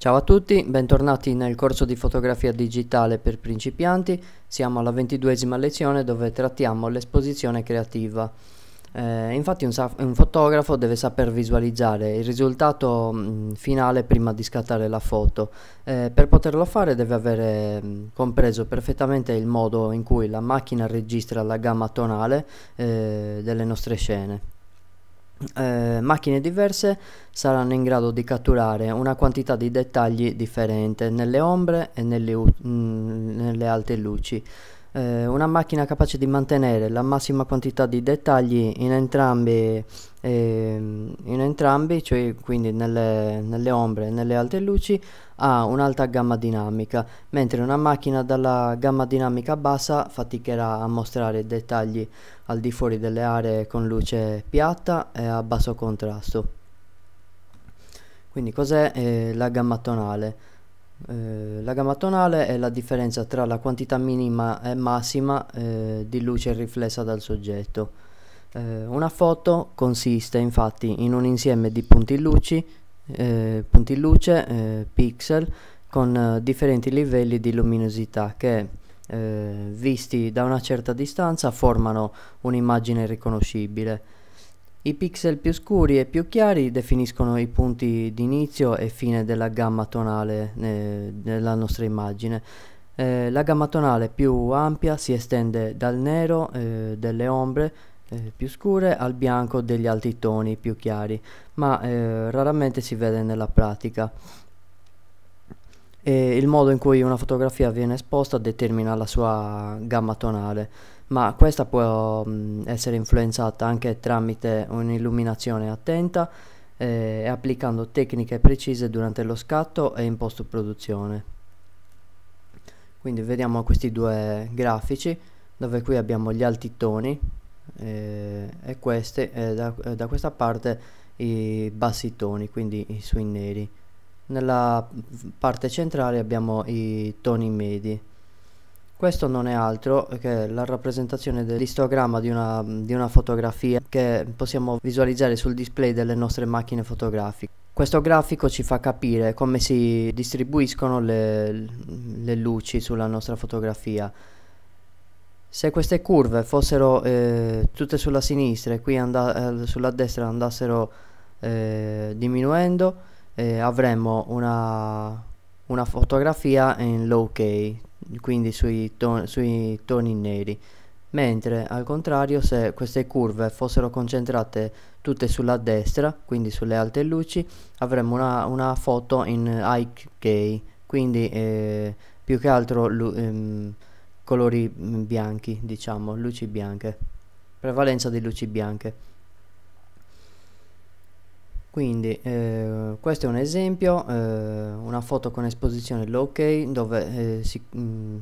Ciao a tutti, bentornati nel corso di fotografia digitale per principianti, siamo alla ventiduesima lezione dove trattiamo l'esposizione creativa. Eh, infatti un, un, fotografo deve saper visualizzare il risultato mh, mm, finale prima di scattare la foto. Eh, per poterlo fare deve avere mh, mm, compreso perfettamente il modo in cui la macchina registra la gamma tonale eh, delle nostre scene eh, macchine diverse saranno in grado di catturare una quantità di dettagli differente nelle ombre e nelle, mh, mm, nelle alte luci eh, una macchina capace di mantenere la massima quantità di dettagli in entrambi, eh, in entrambi cioè quindi nelle, nelle ombre e nelle alte luci, ha un'alta gamma dinamica, mentre una macchina dalla gamma dinamica bassa faticherà a mostrare dettagli al di fuori delle aree con luce piatta e a basso contrasto. Quindi cos'è eh, la gamma tonale? Eh, la gamma tonale è la differenza tra la quantità minima e massima eh, di luce riflessa dal soggetto. Eh, una foto consiste infatti in un insieme di punti, luci, eh, punti luce, eh, pixel, con differenti livelli di luminosità che, visti da una certa distanza, formano un'immagine riconoscibile. I pixel più scuri e più chiari definiscono i punti di inizio e fine della gamma tonale eh, della nostra immagine. Eh, la gamma tonale più ampia si estende dal nero eh, delle ombre eh, più scure al bianco degli alti toni più chiari, ma eh, raramente si vede nella pratica e il modo in cui una fotografia viene esposta determina la sua gamma tonale, ma questa può mh, mm, essere influenzata anche tramite un'illuminazione attenta eh, e eh, applicando tecniche precise durante lo scatto e in post produzione. Quindi vediamo questi due grafici dove qui abbiamo gli altitoni eh, e queste, eh, da, eh, da, questa parte i bassi toni, quindi i sui neri. Nella parte centrale abbiamo i toni medi. Questo non è altro che la rappresentazione dell'istogramma di una, di una fotografia che possiamo visualizzare sul display delle nostre macchine fotografiche. Questo grafico ci fa capire come si distribuiscono le, le luci sulla nostra fotografia. Se queste curve fossero eh, tutte sulla sinistra e qui eh, sulla destra andassero eh, diminuendo, eh, avremo una, una, fotografia in low K, quindi sui, ton sui toni neri, mentre al contrario se queste curve fossero concentrate tutte sulla destra, quindi sulle alte luci, avremmo una, una foto in high K, quindi eh, più che altro ehm, colori mm, bianchi, diciamo, luci bianche, prevalenza di luci bianche quindi eh, questo è un esempio eh, una foto con esposizione low key dove eh, si, mh, mm,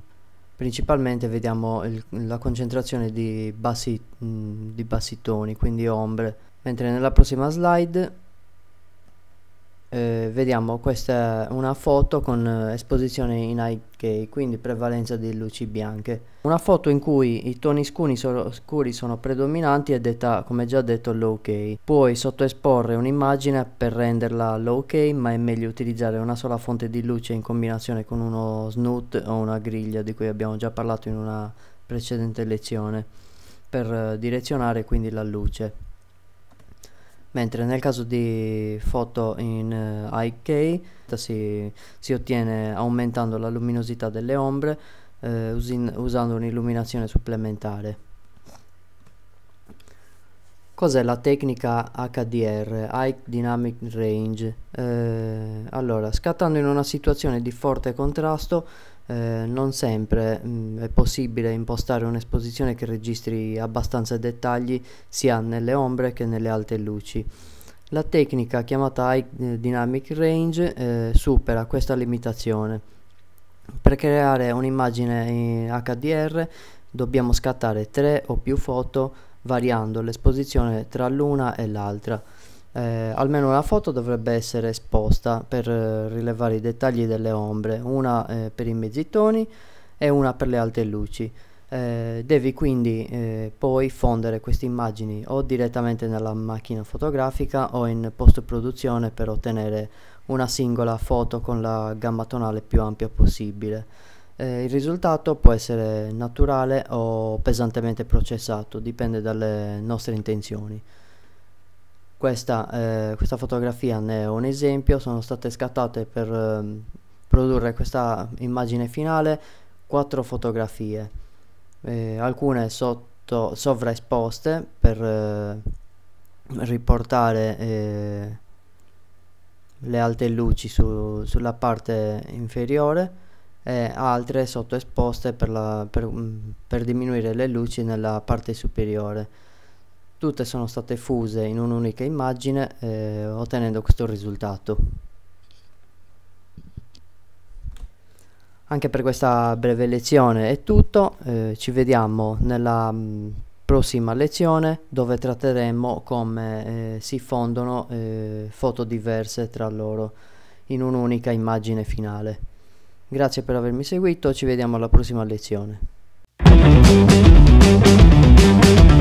principalmente vediamo il, la concentrazione di bassi, mh, mm, di bassi toni quindi ombre mentre nella prossima slide eh, vediamo questa è una foto con eh, esposizione in IK quindi prevalenza di luci bianche una foto in cui i toni scuri sono, scuri sono predominanti è detta come già detto low K puoi sottoesporre un'immagine per renderla low K ma è meglio utilizzare una sola fonte di luce in combinazione con uno snoot o una griglia di cui abbiamo già parlato in una precedente lezione per eh, direzionare quindi la luce mentre nel caso di foto in uh, eh, IK si, si, ottiene aumentando la luminosità delle ombre eh, usin, usando un'illuminazione supplementare. Cos'è la tecnica HDR, High Dynamic Range? Eh, allora, scattando in una situazione di forte contrasto eh, non sempre mh, mm, è possibile impostare un'esposizione che registri abbastanza dettagli sia nelle ombre che nelle alte luci. La tecnica chiamata High eh, Dynamic Range eh, supera questa limitazione. Per creare un'immagine in HDR dobbiamo scattare tre o più foto variando l'esposizione tra l'una e l'altra eh, almeno una foto dovrebbe essere esposta per eh, rilevare i dettagli delle ombre, una eh, per i mezzi toni e una per le alte luci. Eh, devi quindi eh, poi fondere queste immagini o direttamente nella macchina fotografica o in post produzione per ottenere una singola foto con la gamma tonale più ampia possibile. il risultato può essere naturale o pesantemente processato, dipende dalle nostre intenzioni questa, eh, questa, fotografia ne è un esempio, sono state scattate per eh, produrre questa immagine finale quattro fotografie, eh, alcune sotto, sovraesposte per eh, riportare eh, le alte luci su, sulla parte inferiore e altre sottoesposte per, la, per, mm, per diminuire le luci nella parte superiore. Tutte sono state fuse in un'unica immagine eh, ottenendo questo risultato. Anche per questa breve lezione è tutto, eh, ci vediamo nella mm, prossima lezione dove tratteremo come eh, si fondono eh, foto diverse tra loro in un'unica immagine finale. Grazie per avermi seguito, ci vediamo alla prossima lezione.